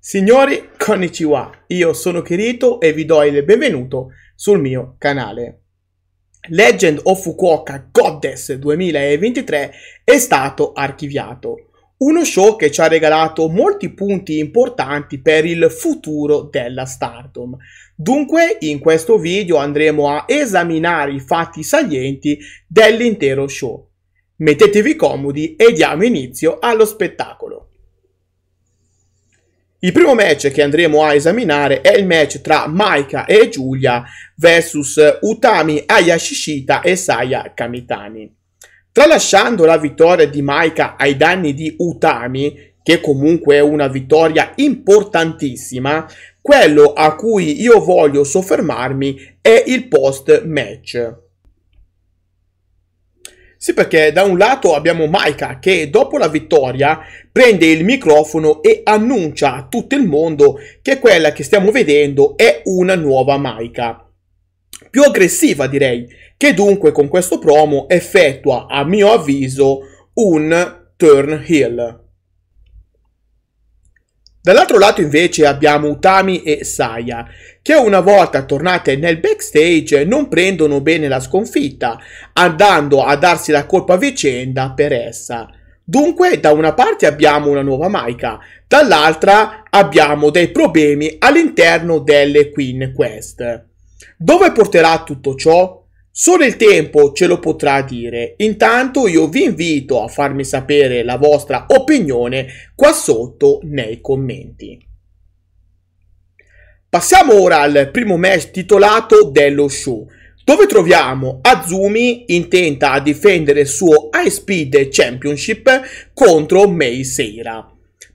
Signori, konnichiwa, io sono Kirito e vi do il benvenuto sul mio canale. Legend of Fukuoka Goddess 2023 è stato archiviato, uno show che ci ha regalato molti punti importanti per il futuro della Stardom. Dunque in questo video andremo a esaminare i fatti salienti dell'intero show. Mettetevi comodi e diamo inizio allo spettacolo. Il primo match che andremo a esaminare è il match tra Maika e Giulia versus Utami Ayashishita e Saya Kamitani. Tralasciando la vittoria di Maika ai danni di Utami, che comunque è una vittoria importantissima, quello a cui io voglio soffermarmi è il post match. Sì, perché da un lato abbiamo Maika che dopo la vittoria prende il microfono e annuncia a tutto il mondo che quella che stiamo vedendo è una nuova Maika. Più aggressiva direi, che dunque con questo promo effettua a mio avviso un turn heel. Dall'altro lato invece abbiamo Utami e Saya, che una volta tornate nel backstage non prendono bene la sconfitta, andando a darsi la colpa a vicenda per essa. Dunque, da una parte abbiamo una nuova Maika, dall'altra abbiamo dei problemi all'interno delle Queen Quest. Dove porterà tutto ciò? Solo il tempo ce lo potrà dire. Intanto io vi invito a farmi sapere la vostra opinione qua sotto nei commenti. Passiamo ora al primo match titolato dello show, dove troviamo Azumi intenta a difendere il suo High Speed Championship contro Mei Seira.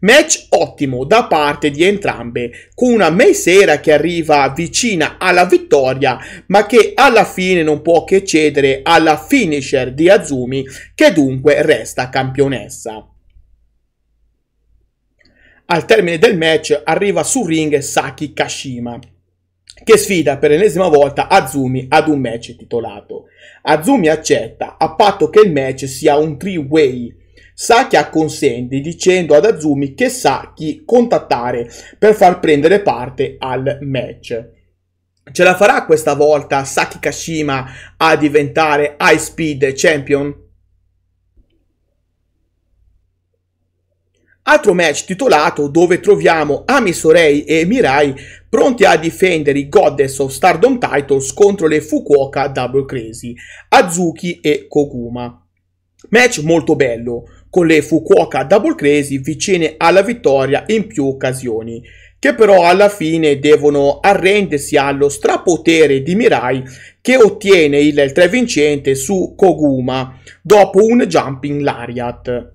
Match ottimo da parte di entrambe, con una Meisera che arriva vicina alla vittoria, ma che alla fine non può che cedere alla finisher di Azumi, che dunque resta campionessa. Al termine del match arriva sul ring Saki Kashima, che sfida per l'ennesima volta Azumi ad un match titolato. Azumi accetta a patto che il match sia un three-way, Saki acconsente dicendo ad Azumi che sa chi contattare per far prendere parte al match. Ce la farà questa volta Saki Kashima a diventare High Speed Champion? Altro match titolato dove troviamo Ami Sorei e Mirai pronti a difendere i Goddess of Stardom Titles contro le Fukuoka Double Crazy, Azuki e Koguma. Match molto bello, con le Fukuoka Double Crazy vicine alla vittoria in più occasioni, che però alla fine devono arrendersi allo strapotere di Mirai che ottiene il 3 vincente su Koguma dopo un jumping lariat.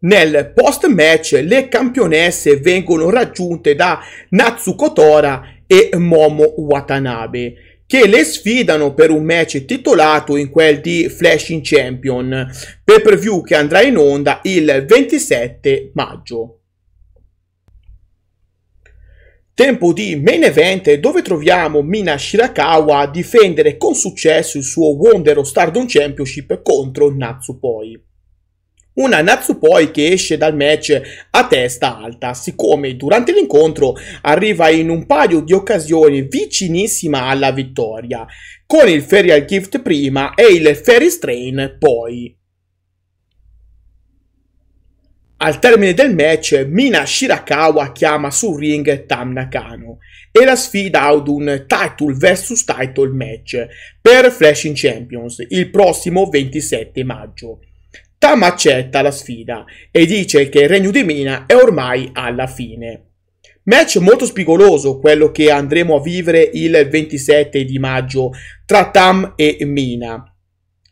Nel post match le campionesse vengono raggiunte da Natsuko Tora e Momo Watanabe che le sfidano per un match titolato in quel di Flashing in Champion, per preview che andrà in onda il 27 maggio. Tempo di main event dove troviamo Mina Shirakawa a difendere con successo il suo Wonder Stardom Championship contro Natsupoi una Natsupoi che esce dal match a testa alta, siccome durante l'incontro arriva in un paio di occasioni vicinissima alla vittoria, con il Ferial Gift prima e il Fairy Strain poi. Al termine del match, Mina Shirakawa chiama sul ring Tam Nakano e la sfida ad un title vs title match per Flashing Champions il prossimo 27 maggio ma accetta la sfida e dice che il regno di Mina è ormai alla fine. Match molto spigoloso quello che andremo a vivere il 27 di maggio tra Tam e Mina,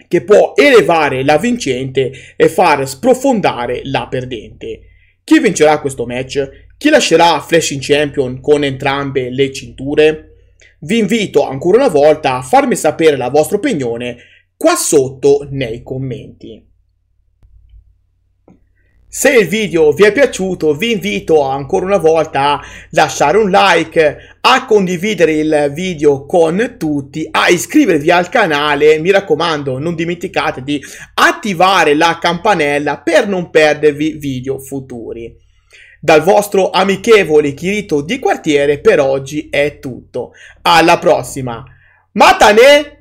che può elevare la vincente e far sprofondare la perdente. Chi vincerà questo match? Chi lascerà Flashing Champion con entrambe le cinture? Vi invito ancora una volta a farmi sapere la vostra opinione qua sotto nei commenti. Se il video vi è piaciuto vi invito ancora una volta a lasciare un like, a condividere il video con tutti, a iscrivervi al canale, mi raccomando non dimenticate di attivare la campanella per non perdervi video futuri. Dal vostro amichevole Chirito di quartiere per oggi è tutto, alla prossima! Matane!